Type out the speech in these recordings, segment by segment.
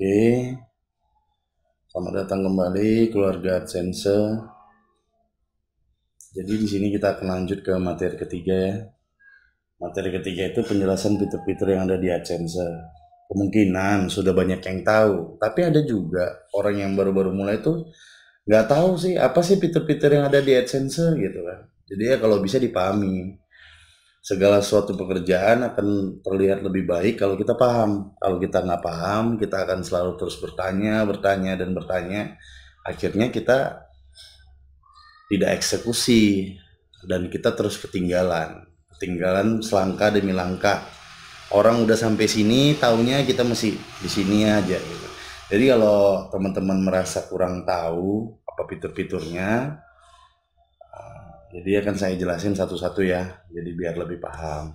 Oke, selamat datang kembali keluarga AdSense. Jadi di sini kita akan lanjut ke materi ketiga ya. Materi ketiga itu penjelasan fitur-fitur yang ada di AdSense. Kemungkinan sudah banyak yang tahu, tapi ada juga orang yang baru-baru mulai itu nggak tahu sih apa sih fitur-fitur yang ada di AdSense gitu kan. Jadi ya kalau bisa dipahami segala suatu pekerjaan akan terlihat lebih baik kalau kita paham. Kalau kita nggak paham, kita akan selalu terus bertanya, bertanya, dan bertanya. Akhirnya kita tidak eksekusi dan kita terus ketinggalan. Ketinggalan selangkah demi langkah. Orang udah sampai sini, taunya kita masih di sini aja gitu. Jadi kalau teman-teman merasa kurang tahu apa fitur-fiturnya, jadi akan ya saya jelasin satu-satu ya, jadi biar lebih paham.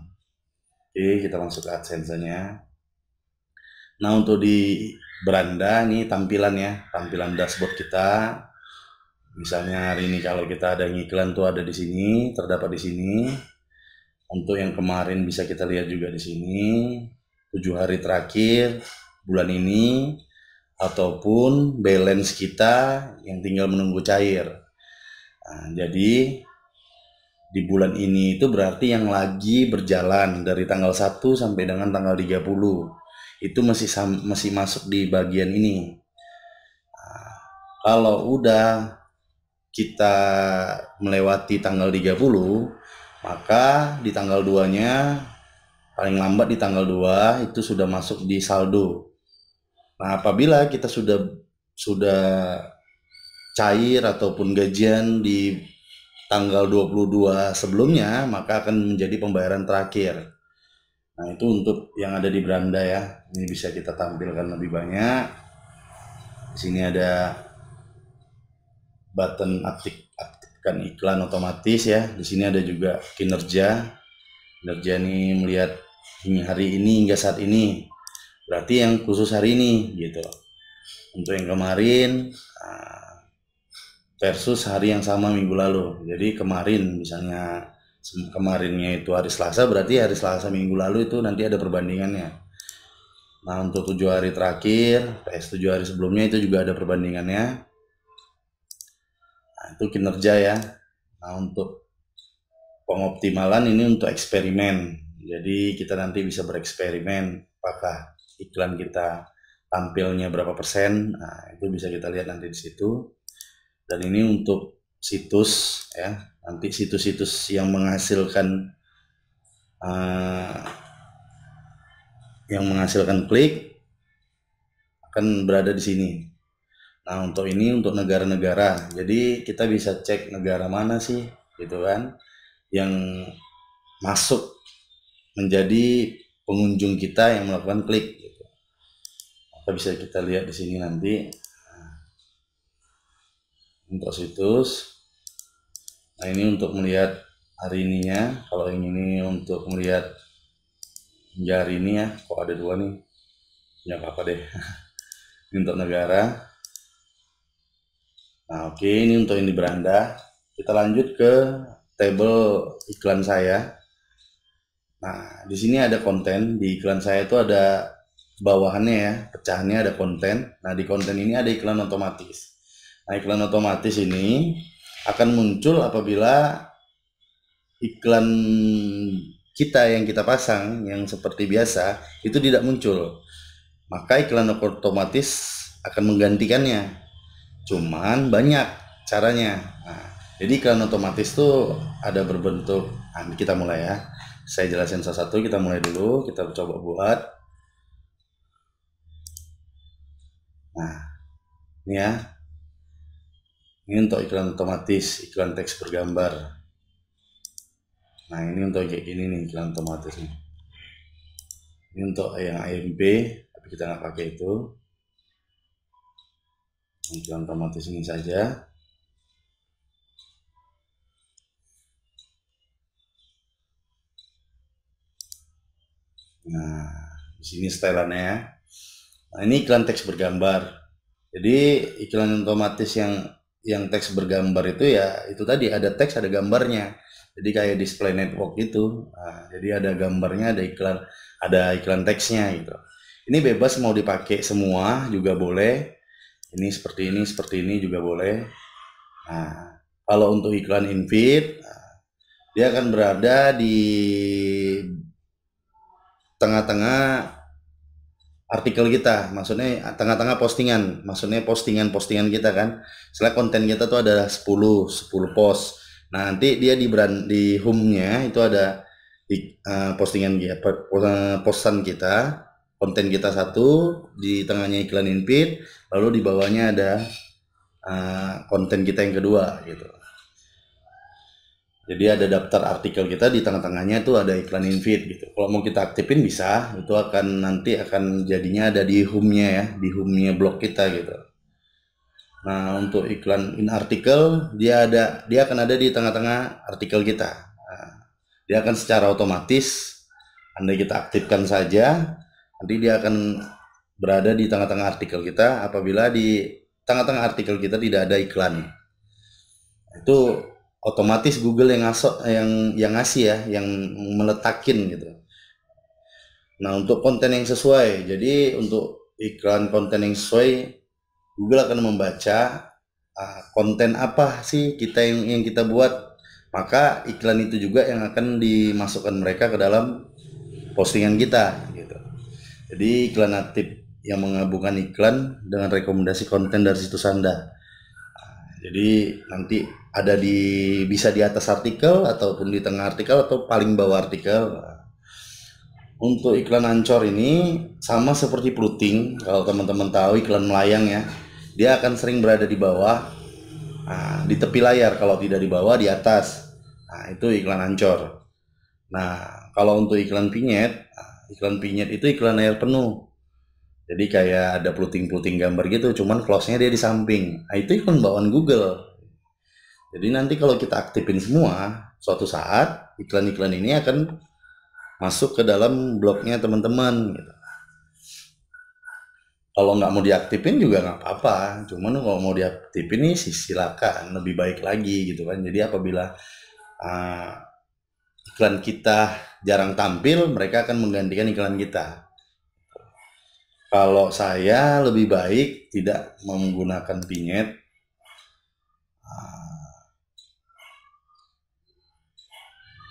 Oke, kita masuk ke AdSense-nya. Nah, untuk di beranda ini tampilan ya, tampilan dashboard kita. Misalnya hari ini kalau kita ada iklan tuh ada di sini, terdapat di sini. Untuk yang kemarin bisa kita lihat juga di sini. tujuh hari terakhir bulan ini ataupun balance kita yang tinggal menunggu cair. Nah, jadi di bulan ini itu berarti yang lagi berjalan dari tanggal 1 sampai dengan tanggal 30 itu masih masih masuk di bagian ini ah, kalau udah kita melewati tanggal 30 maka di tanggal 2 nya paling lambat di tanggal 2 itu sudah masuk di saldo nah apabila kita sudah sudah cair ataupun gajian di tanggal 22 sebelumnya maka akan menjadi pembayaran terakhir. Nah, itu untuk yang ada di beranda ya. Ini bisa kita tampilkan lebih banyak. Di sini ada button aktif aktifkan iklan otomatis ya. Di sini ada juga kinerja. Kinerja ini melihat hari ini hingga saat ini. Berarti yang khusus hari ini gitu. Untuk yang kemarin nah, versus hari yang sama minggu lalu. Jadi kemarin misalnya kemarinnya itu hari Selasa berarti hari Selasa minggu lalu itu nanti ada perbandingannya. Nah untuk tujuh hari terakhir, PS tujuh hari sebelumnya itu juga ada perbandingannya. Nah, itu kinerja ya. Nah untuk pengoptimalan ini untuk eksperimen. Jadi kita nanti bisa bereksperimen apakah iklan kita tampilnya berapa persen. Nah itu bisa kita lihat nanti di situ dan ini untuk situs ya nanti situs-situs yang menghasilkan uh, yang menghasilkan klik akan berada di sini nah untuk ini untuk negara-negara jadi kita bisa cek negara mana sih gitu kan yang masuk menjadi pengunjung kita yang melakukan klik gitu. Apa bisa kita lihat di sini nanti untuk situs nah ini untuk melihat hari ininya kalau yang ini untuk melihat hari ini ya kok ada dua nih ya apa, -apa deh ini untuk negara nah oke okay. ini untuk ini beranda kita lanjut ke table iklan saya nah di sini ada konten di iklan saya itu ada bawahannya ya pecahannya ada konten nah di konten ini ada iklan otomatis iklan otomatis ini akan muncul apabila iklan kita yang kita pasang yang seperti biasa itu tidak muncul. Maka iklan otomatis akan menggantikannya. Cuman banyak caranya. Nah, jadi iklan otomatis tuh ada berbentuk. Nah, kita mulai ya. Saya jelasin salah satu. Kita mulai dulu. Kita coba buat. Nah, ini ya ini untuk iklan otomatis iklan teks bergambar nah ini untuk kayak gini nih iklan otomatis nih ini untuk yang AMP tapi kita nggak pakai itu iklan otomatis ini saja nah di sini setelannya ya nah ini iklan teks bergambar jadi iklan otomatis yang yang teks bergambar itu ya itu tadi ada teks ada gambarnya jadi kayak display network gitu nah, jadi ada gambarnya ada iklan ada iklan teksnya gitu ini bebas mau dipakai semua juga boleh ini seperti ini seperti ini juga boleh nah kalau untuk iklan invite dia akan berada di tengah-tengah artikel kita, maksudnya ah, tengah-tengah postingan, maksudnya postingan-postingan kita kan. Setelah konten kita tuh ada 10, 10 post. Nah, nanti dia di brand di home-nya itu ada di, uh, postingan dia, eh, postan kita, konten kita satu, di tengahnya iklan infit, lalu di bawahnya ada uh, konten kita yang kedua gitu. Jadi ada daftar artikel kita di tengah-tengahnya itu ada iklan invite gitu. Kalau mau kita aktifin bisa, itu akan nanti akan jadinya ada di home-nya ya, di home-nya blog kita gitu. Nah, untuk iklan in artikel dia ada dia akan ada di tengah-tengah artikel kita. Nah, dia akan secara otomatis Anda kita aktifkan saja, nanti dia akan berada di tengah-tengah artikel kita apabila di tengah-tengah artikel kita tidak ada iklan. Itu otomatis Google yang ngasok yang yang ngasih ya yang meletakin gitu nah untuk konten yang sesuai jadi untuk iklan konten yang sesuai Google akan membaca uh, konten apa sih kita yang yang kita buat maka iklan itu juga yang akan dimasukkan mereka ke dalam postingan kita gitu jadi iklan aktif yang menggabungkan iklan dengan rekomendasi konten dari situs anda ah, jadi nanti ada di bisa di atas artikel ataupun di tengah artikel atau paling bawah artikel. Untuk iklan ancor ini sama seperti pruting kalau teman-teman tahu iklan melayang ya, dia akan sering berada di bawah, nah, di tepi layar kalau tidak di bawah di atas, nah, itu iklan ancor. Nah kalau untuk iklan pinyet, ah, iklan pinyet itu iklan layar penuh, jadi kayak ada pluting-pluting gambar gitu, cuman close-nya dia di samping. Nah, itu iklan bawaan Google jadi nanti kalau kita aktifin semua, suatu saat iklan-iklan ini akan masuk ke dalam blognya teman-teman. Gitu. Kalau nggak mau diaktifin juga nggak apa-apa. Cuman kalau mau diaktifin nih silakan lebih baik lagi gitu kan. Jadi apabila uh, iklan kita jarang tampil, mereka akan menggantikan iklan kita. Kalau saya lebih baik tidak menggunakan vignette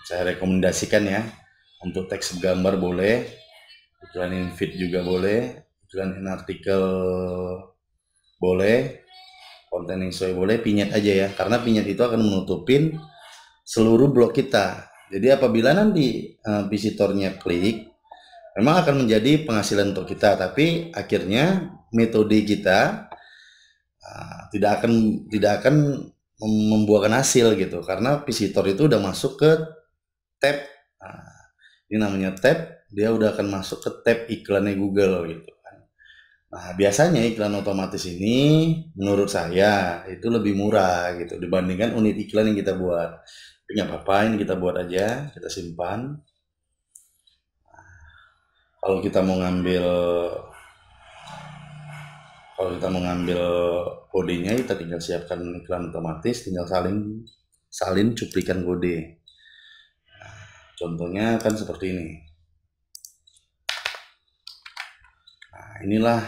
saya rekomendasikan ya untuk teks gambar boleh iklan feed juga boleh in artikel boleh konten yang sesuai boleh pinjat aja ya karena pinjat itu akan menutupin seluruh blog kita jadi apabila nanti uh, visitornya klik memang akan menjadi penghasilan untuk kita tapi akhirnya metode kita uh, tidak akan tidak akan membuahkan hasil gitu karena visitor itu udah masuk ke tab nah, ini namanya tab dia udah akan masuk ke tab iklannya Google gitu kan nah biasanya iklan otomatis ini menurut saya itu lebih murah gitu dibandingkan unit iklan yang kita buat tapi apa-apa ini kita buat aja kita simpan kalau kita mau ngambil kalau kita mau ngambil kodenya kita tinggal siapkan iklan otomatis tinggal salin salin cuplikan kode Contohnya kan seperti ini. Nah, inilah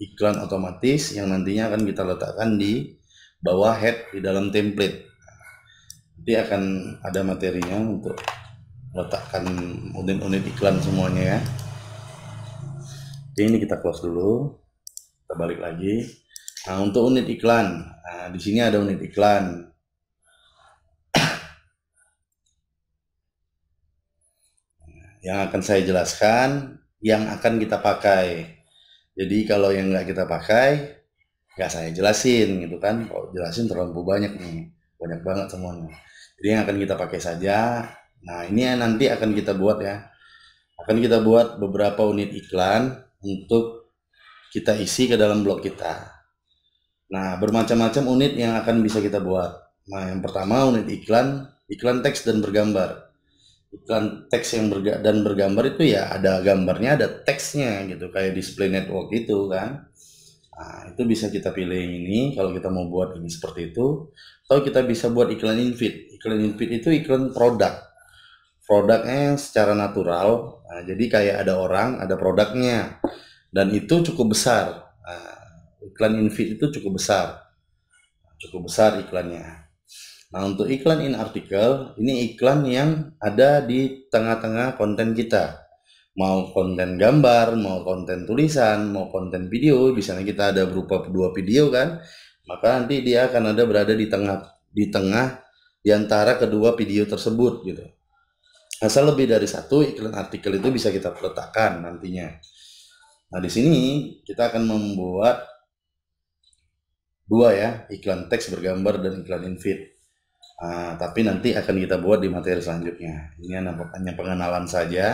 iklan otomatis yang nantinya akan kita letakkan di bawah head di dalam template. Nanti akan ada materinya untuk letakkan unit-unit iklan semuanya ya. Jadi ini kita close dulu. Kita balik lagi. Nah, untuk unit iklan, nah, di sini ada unit iklan. yang akan saya jelaskan yang akan kita pakai. Jadi kalau yang nggak kita pakai, nggak saya jelasin gitu kan. Kalau jelasin terlalu banyak nih, banyak banget semuanya. Jadi yang akan kita pakai saja. Nah ini yang nanti akan kita buat ya. Akan kita buat beberapa unit iklan untuk kita isi ke dalam blog kita. Nah bermacam-macam unit yang akan bisa kita buat. Nah yang pertama unit iklan, iklan teks dan bergambar bukan teks yang berga dan bergambar itu ya ada gambarnya ada teksnya gitu kayak display network itu kan nah, itu bisa kita pilih yang ini kalau kita mau buat ini seperti itu atau kita bisa buat iklan infit iklan infit itu iklan produk produknya secara natural nah, jadi kayak ada orang ada produknya dan itu cukup besar nah, iklan infit itu cukup besar cukup besar iklannya Nah, untuk iklan in artikel, ini iklan yang ada di tengah-tengah konten kita. Mau konten gambar, mau konten tulisan, mau konten video, misalnya kita ada berupa dua video kan, maka nanti dia akan ada berada di tengah di tengah di antara kedua video tersebut gitu. Asal lebih dari satu iklan artikel itu bisa kita letakkan nantinya. Nah, di sini kita akan membuat dua ya, iklan teks bergambar dan iklan feed. Nah, tapi nanti akan kita buat di materi selanjutnya. Ini hanya pengenalan saja.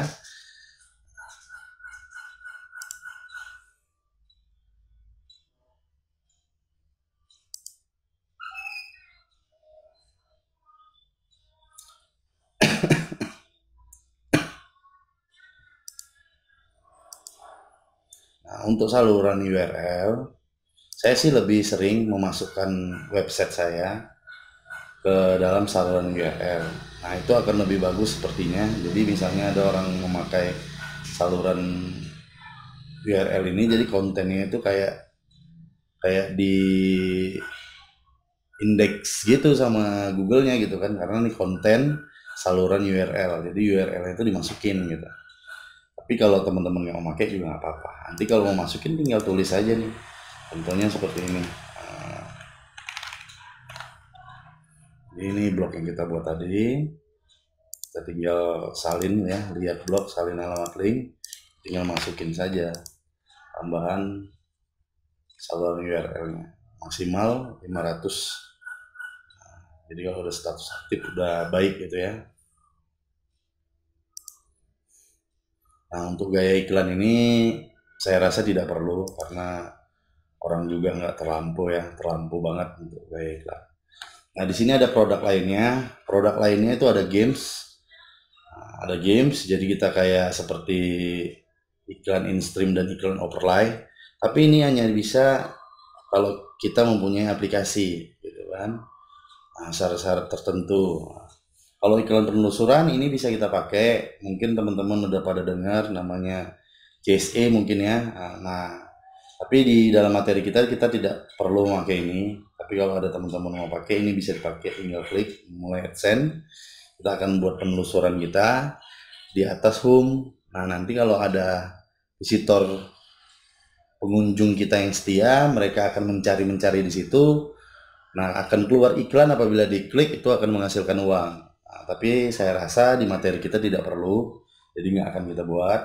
Nah, untuk saluran URL, saya sih lebih sering memasukkan website saya ke dalam saluran URL. Nah itu akan lebih bagus sepertinya. Jadi misalnya ada orang memakai saluran URL ini, jadi kontennya itu kayak kayak di indeks gitu sama Google-nya gitu kan, karena ini konten saluran URL. Jadi URL itu dimasukin gitu. Tapi kalau teman-teman yang mau pakai juga nggak apa-apa. Nanti kalau mau masukin tinggal tulis aja nih. Contohnya seperti ini. ini blok yang kita buat tadi. Kita tinggal salin ya, lihat blok salin alamat link, tinggal masukin saja tambahan saluran URL-nya maksimal 500 nah, jadi kalau udah status aktif udah baik gitu ya nah untuk gaya iklan ini saya rasa tidak perlu karena orang juga nggak terlampau ya terlampau banget untuk gaya iklan Nah di sini ada produk lainnya. Produk lainnya itu ada games. Nah, ada games, jadi kita kayak seperti iklan in-stream dan iklan overlay. Tapi ini hanya bisa kalau kita mempunyai aplikasi, gitu kan? Nah, syarat-syarat tertentu. Kalau iklan penelusuran ini bisa kita pakai. Mungkin teman-teman udah pada dengar namanya CSE mungkin ya. Nah, tapi di dalam materi kita kita tidak perlu memakai ini tapi kalau ada teman-teman mau pakai ini bisa dipakai tinggal klik mulai adsense kita akan buat penelusuran kita di atas home nah nanti kalau ada visitor pengunjung kita yang setia mereka akan mencari-mencari di situ nah akan keluar iklan apabila diklik itu akan menghasilkan uang nah, tapi saya rasa di materi kita tidak perlu jadi nggak akan kita buat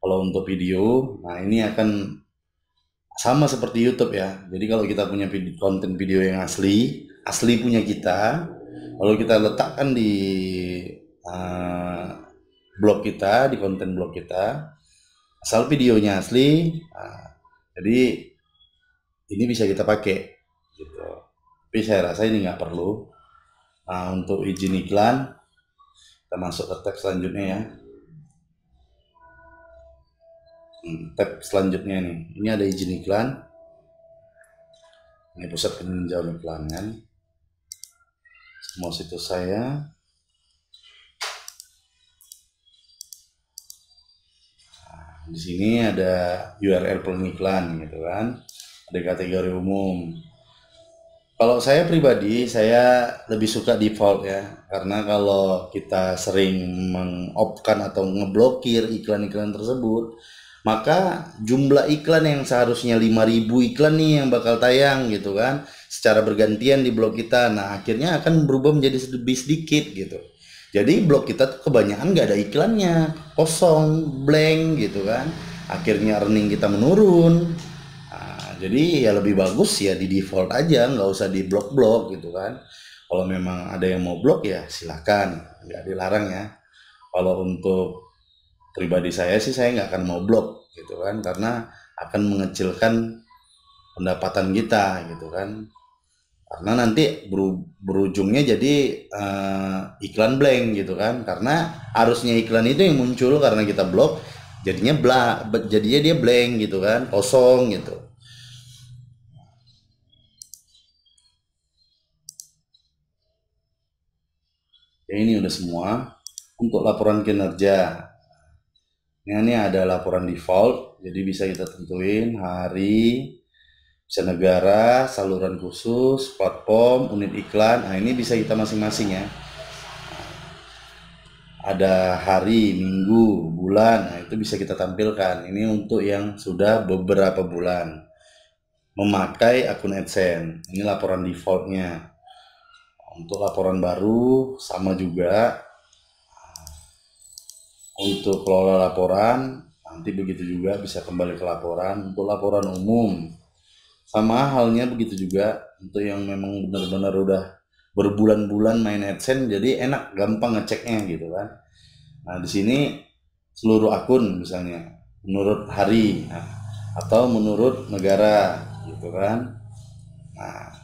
kalau untuk video nah ini akan sama seperti YouTube ya. Jadi kalau kita punya video, konten video yang asli, asli punya kita, lalu kita letakkan di uh, blog kita, di konten blog kita, asal videonya asli, uh, jadi ini bisa kita pakai gitu. Tapi saya rasa ini nggak perlu. Nah, untuk izin iklan, kita masuk ke teks selanjutnya ya. Hmm, tab selanjutnya nih ini ada izin iklan ini pusat peninjauan pelanggan semua situs saya nah, di sini ada URL pengiklan gitu kan ada kategori umum kalau saya pribadi saya lebih suka default ya karena kalau kita sering mengopkan atau ngeblokir iklan-iklan tersebut maka jumlah iklan yang seharusnya 5000 iklan nih yang bakal tayang gitu kan secara bergantian di blog kita nah akhirnya akan berubah menjadi lebih sedikit gitu jadi blog kita tuh kebanyakan nggak ada iklannya kosong blank gitu kan akhirnya earning kita menurun nah, jadi ya lebih bagus ya di default aja nggak usah di blog blok gitu kan kalau memang ada yang mau blog ya silahkan nggak dilarang ya kalau untuk pribadi saya sih saya nggak akan mau blok gitu kan karena akan mengecilkan pendapatan kita gitu kan karena nanti beru, berujungnya jadi uh, iklan blank gitu kan karena arusnya iklan itu yang muncul karena kita blok jadinya bla jadinya dia blank gitu kan kosong gitu ya, ini udah semua untuk laporan kinerja Nah, ini ada laporan default, jadi bisa kita tentuin hari, bisa negara, saluran khusus, platform, unit iklan. Nah, ini bisa kita masing-masing ya. Ada hari, minggu, bulan. Nah, itu bisa kita tampilkan. Ini untuk yang sudah beberapa bulan memakai akun AdSense. Ini laporan defaultnya. Untuk laporan baru sama juga untuk kelola laporan nanti begitu juga bisa kembali ke laporan untuk laporan umum sama halnya begitu juga untuk yang memang benar-benar udah berbulan-bulan main AdSense jadi enak gampang ngeceknya gitu kan nah di sini seluruh akun misalnya menurut hari nah, atau menurut negara gitu kan nah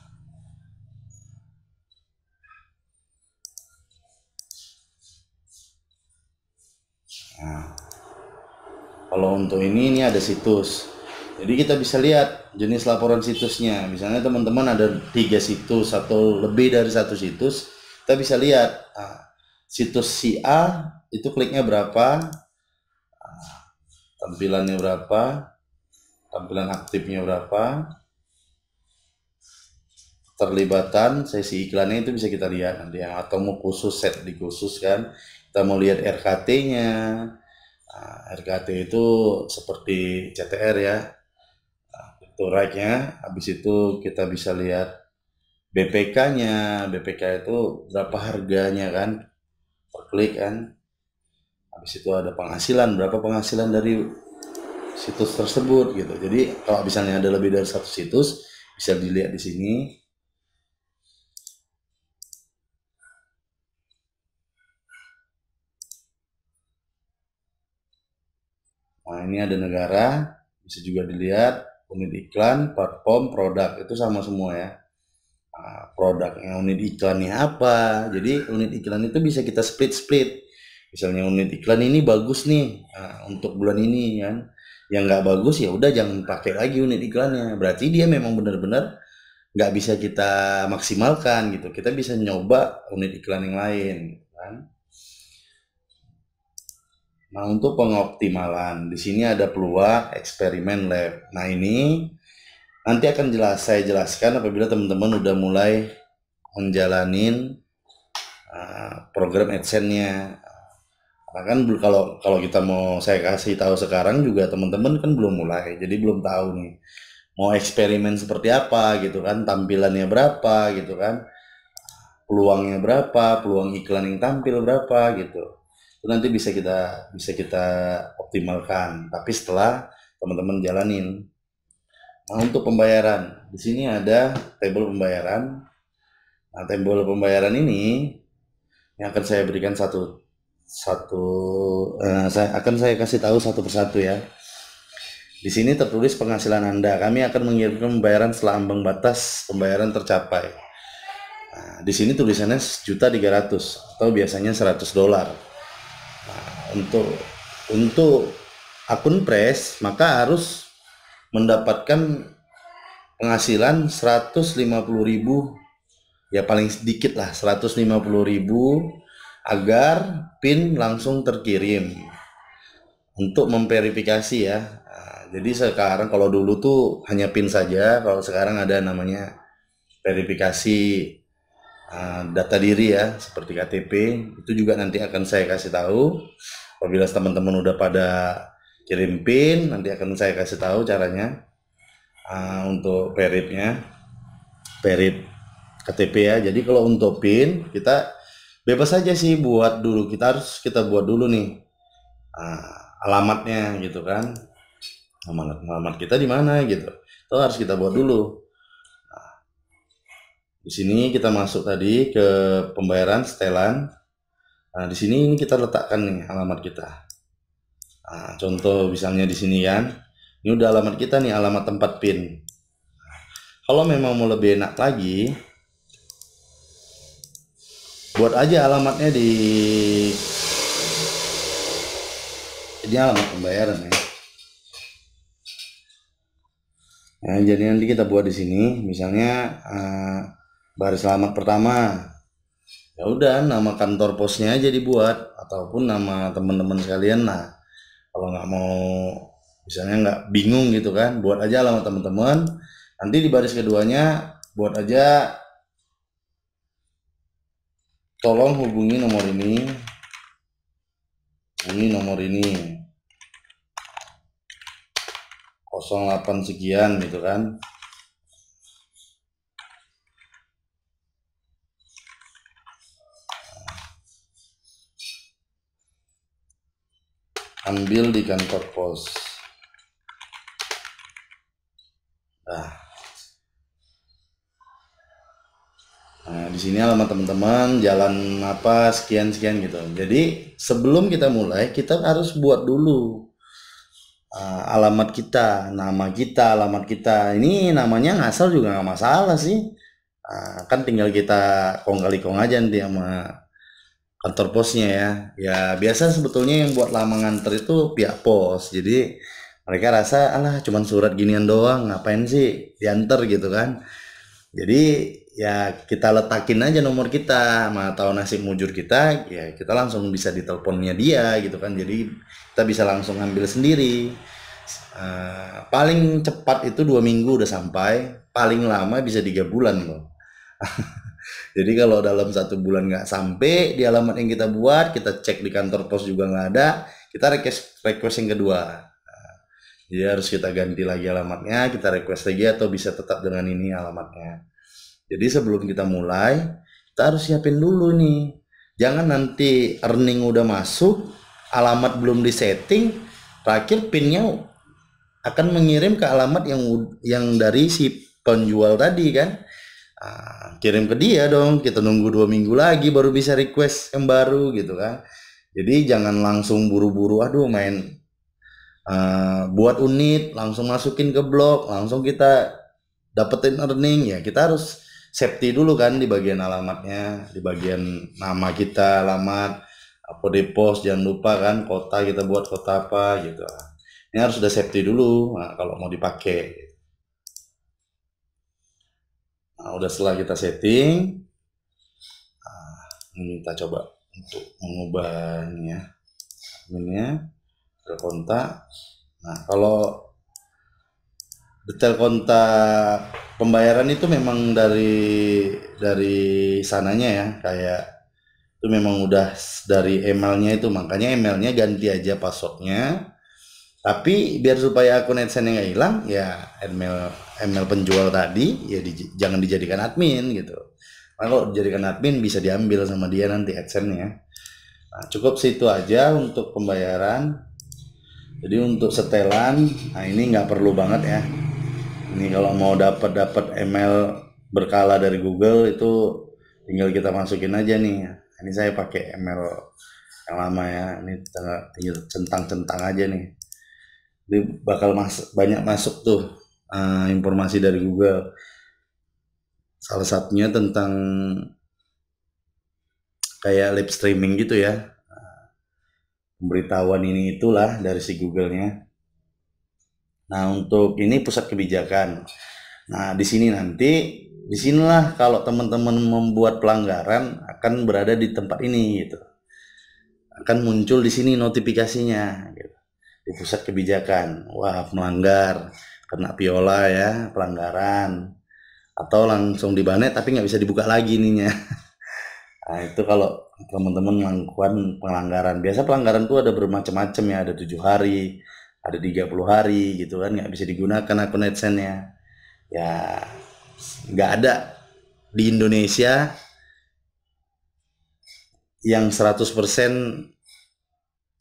Nah, kalau untuk ini ini ada situs. Jadi kita bisa lihat jenis laporan situsnya. Misalnya teman-teman ada tiga situs atau lebih dari satu situs, kita bisa lihat nah, situs si A itu kliknya berapa, ah, tampilannya berapa, tampilan aktifnya berapa, terlibatan sesi iklannya itu bisa kita lihat nanti ya atau mau khusus set di khusus kan kita mau lihat RKT-nya nah, RKT itu seperti CTR ya nah, turaknya habis itu kita bisa lihat BPK-nya BPK itu berapa harganya kan per klik kan habis itu ada penghasilan berapa penghasilan dari situs tersebut gitu jadi kalau misalnya ada lebih dari satu situs bisa dilihat di sini Nah ini ada negara, bisa juga dilihat unit iklan, platform, produk itu sama semua ya. Nah, produknya unit iklannya apa? Jadi unit iklan itu bisa kita split split. Misalnya unit iklan ini bagus nih nah, untuk bulan ini kan. Yang nggak bagus ya udah jangan pakai lagi unit iklannya. Berarti dia memang benar-benar nggak bisa kita maksimalkan gitu. Kita bisa nyoba unit iklan yang lain kan. Nah, untuk pengoptimalan, di sini ada peluang eksperimen lab. Nah, ini nanti akan jelas saya jelaskan apabila teman-teman udah mulai menjalani uh, program AdSense-nya. Nah, kan kalau kalau kita mau saya kasih tahu sekarang juga teman-teman kan belum mulai, jadi belum tahu nih mau eksperimen seperti apa gitu kan, tampilannya berapa gitu kan, peluangnya berapa, peluang iklan yang tampil berapa gitu itu nanti bisa kita bisa kita optimalkan tapi setelah teman-teman jalanin nah untuk pembayaran di sini ada table pembayaran nah table pembayaran ini yang akan saya berikan satu satu eh, saya akan saya kasih tahu satu persatu ya di sini tertulis penghasilan Anda. Kami akan mengirimkan pembayaran setelah ambang batas pembayaran tercapai. Nah, di sini tulisannya juta tiga ratus atau biasanya 100 dolar untuk untuk akun pres maka harus mendapatkan penghasilan 150.000 ya paling sedikit lah 150.000 agar pin langsung terkirim untuk memverifikasi ya nah, jadi sekarang kalau dulu tuh hanya pin saja kalau sekarang ada namanya verifikasi ah, data diri ya seperti KTP itu juga nanti akan saya kasih tahu Apabila teman-teman udah pada kirim pin, nanti akan saya kasih tahu caranya uh, untuk peritnya, perit KTP ya. Jadi kalau untuk pin kita bebas saja sih buat dulu. Kita harus kita buat dulu nih uh, alamatnya gitu kan. Alamat alamat kita di mana gitu. Itu harus kita buat dulu. Nah, di sini kita masuk tadi ke pembayaran setelan Nah, di sini ini kita letakkan nih alamat kita. Nah, contoh misalnya di sini kan. Ini udah alamat kita nih, alamat tempat pin. Kalau memang mau lebih enak lagi, buat aja alamatnya di ini alamat pembayaran ya. Nah, jadi nanti kita buat di sini, misalnya uh, baris alamat pertama ya udah nama kantor posnya aja dibuat ataupun nama teman-teman sekalian nah kalau nggak mau misalnya nggak bingung gitu kan buat aja alamat teman-teman nanti di baris keduanya buat aja tolong hubungi nomor ini ini nomor ini 08 sekian gitu kan ambil di kantor pos nah, nah di sini alamat teman-teman jalan apa sekian sekian gitu jadi sebelum kita mulai kita harus buat dulu uh, alamat kita nama kita alamat kita ini namanya ngasal juga nggak masalah sih uh, kan tinggal kita kong kali kong aja nanti sama kantor posnya ya ya biasa sebetulnya yang buat lama nganter itu pihak pos jadi mereka rasa alah cuman surat ginian doang ngapain sih diantar gitu kan jadi ya kita letakin aja nomor kita sama tahu nasib mujur kita ya kita langsung bisa diteleponnya dia gitu kan jadi kita bisa langsung ambil sendiri uh, paling cepat itu dua minggu udah sampai paling lama bisa tiga bulan loh Jadi kalau dalam satu bulan nggak sampai di alamat yang kita buat, kita cek di kantor pos juga nggak ada, kita request request yang kedua. Nah, jadi harus kita ganti lagi alamatnya, kita request lagi atau bisa tetap dengan ini alamatnya. Jadi sebelum kita mulai, kita harus siapin dulu nih. Jangan nanti earning udah masuk, alamat belum disetting, terakhir pinnya akan mengirim ke alamat yang yang dari si penjual tadi kan. Uh, kirim ke dia dong kita nunggu dua minggu lagi baru bisa request yang baru gitu kan jadi jangan langsung buru-buru aduh main uh, buat unit langsung masukin ke blog langsung kita dapetin earning ya kita harus safety dulu kan di bagian alamatnya di bagian nama kita alamat di pos jangan lupa kan kota kita buat kota apa gitu ini harus sudah safety dulu nah, kalau mau dipakai Nah, udah setelah kita setting, nah, kita coba untuk mengubahnya adminnya ke kontak. Nah, kalau detail kontak pembayaran itu memang dari dari sananya ya, kayak itu memang udah dari emailnya itu makanya emailnya ganti aja passwordnya tapi biar supaya akun AdSense nggak hilang ya email email penjual tadi ya di, jangan dijadikan admin gitu karena kalau dijadikan admin bisa diambil sama dia nanti AdSense-nya nah, cukup situ aja untuk pembayaran jadi untuk setelan nah ini nggak perlu banget ya ini kalau mau dapat dapat email berkala dari Google itu tinggal kita masukin aja nih nah, ini saya pakai email yang lama ya ini tinggal centang-centang aja nih jadi bakal mas banyak masuk tuh uh, informasi dari Google. Salah satunya tentang kayak live streaming gitu ya. Pemberitahuan ini itulah dari si Google-nya. Nah, untuk ini pusat kebijakan. Nah, di sini nanti di sinilah kalau teman-teman membuat pelanggaran akan berada di tempat ini gitu akan muncul di sini notifikasinya gitu di pusat kebijakan wah melanggar kena piola ya pelanggaran atau langsung dibanet tapi nggak bisa dibuka lagi ininya nah itu kalau teman-teman melakukan pelanggaran biasa pelanggaran tuh ada bermacam-macam ya ada tujuh hari ada 30 hari gitu kan nggak bisa digunakan akun AdSense nya ya nggak ada di Indonesia yang 100%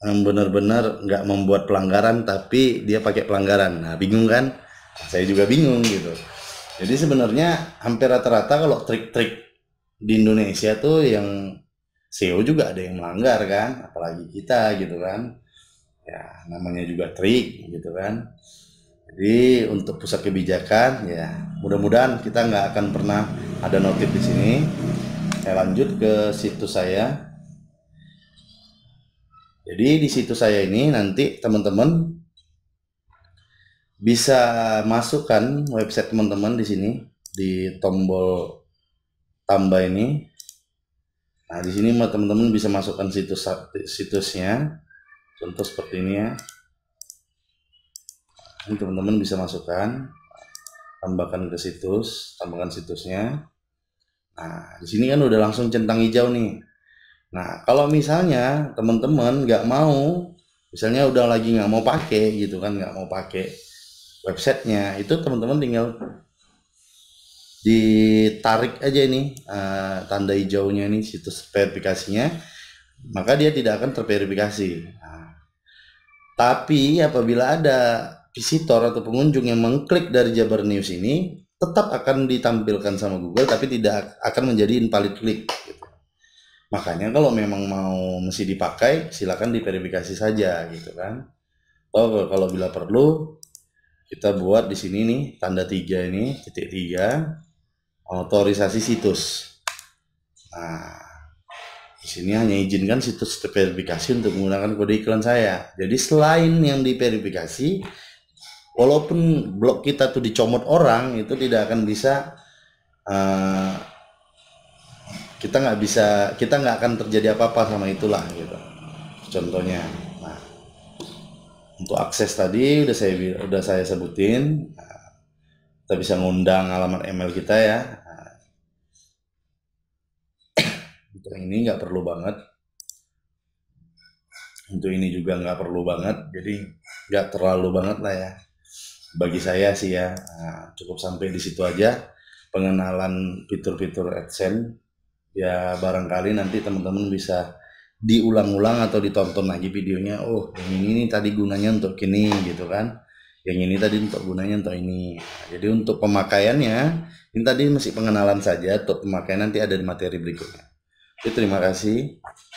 benar-benar nggak membuat pelanggaran tapi dia pakai pelanggaran. Nah, bingung kan? Nah, saya juga bingung gitu. Jadi sebenarnya hampir rata-rata kalau trik-trik di Indonesia tuh yang CEO juga ada yang melanggar kan, apalagi kita gitu kan. Ya, namanya juga trik gitu kan. Jadi untuk pusat kebijakan ya mudah-mudahan kita nggak akan pernah ada notif di sini. Saya lanjut ke situs saya jadi di situ saya ini nanti teman-teman bisa masukkan website teman-teman di sini di tombol tambah ini. Nah, di sini teman-teman bisa masukkan situs situsnya. Contoh seperti ini ya. Ini teman-teman bisa masukkan tambahkan ke situs, tambahkan situsnya. Nah, di sini kan udah langsung centang hijau nih. Nah, kalau misalnya teman-teman nggak mau, misalnya udah lagi nggak mau pakai gitu kan, nggak mau pakai websitenya, itu teman-teman tinggal ditarik aja ini uh, tanda hijaunya ini situs verifikasinya, maka dia tidak akan terverifikasi. Nah, tapi apabila ada visitor atau pengunjung yang mengklik dari Jabar News ini, tetap akan ditampilkan sama Google, tapi tidak akan menjadi invalid click. Gitu Makanya kalau memang mau mesti dipakai, silakan diverifikasi saja gitu kan. Atau kalau bila perlu, kita buat di sini nih tanda tiga ini titik tiga otorisasi situs. Nah, di sini hanya izinkan situs terverifikasi untuk menggunakan kode iklan saya. Jadi selain yang diverifikasi, walaupun blog kita tuh dicomot orang, itu tidak akan bisa uh, kita nggak bisa kita nggak akan terjadi apa-apa sama itulah gitu contohnya nah, untuk akses tadi udah saya udah saya sebutin nah, kita bisa ngundang alamat email kita ya nah, untuk ini nggak perlu banget untuk ini juga nggak perlu banget jadi nggak terlalu banget lah ya bagi saya sih ya nah, cukup sampai di situ aja pengenalan fitur-fitur AdSense ya barangkali nanti teman-teman bisa diulang-ulang atau ditonton lagi videonya oh yang ini nih tadi gunanya untuk ini gitu kan yang ini tadi untuk gunanya untuk ini nah, jadi untuk pemakaiannya ini tadi masih pengenalan saja untuk pemakaian nanti ada di materi berikutnya jadi terima kasih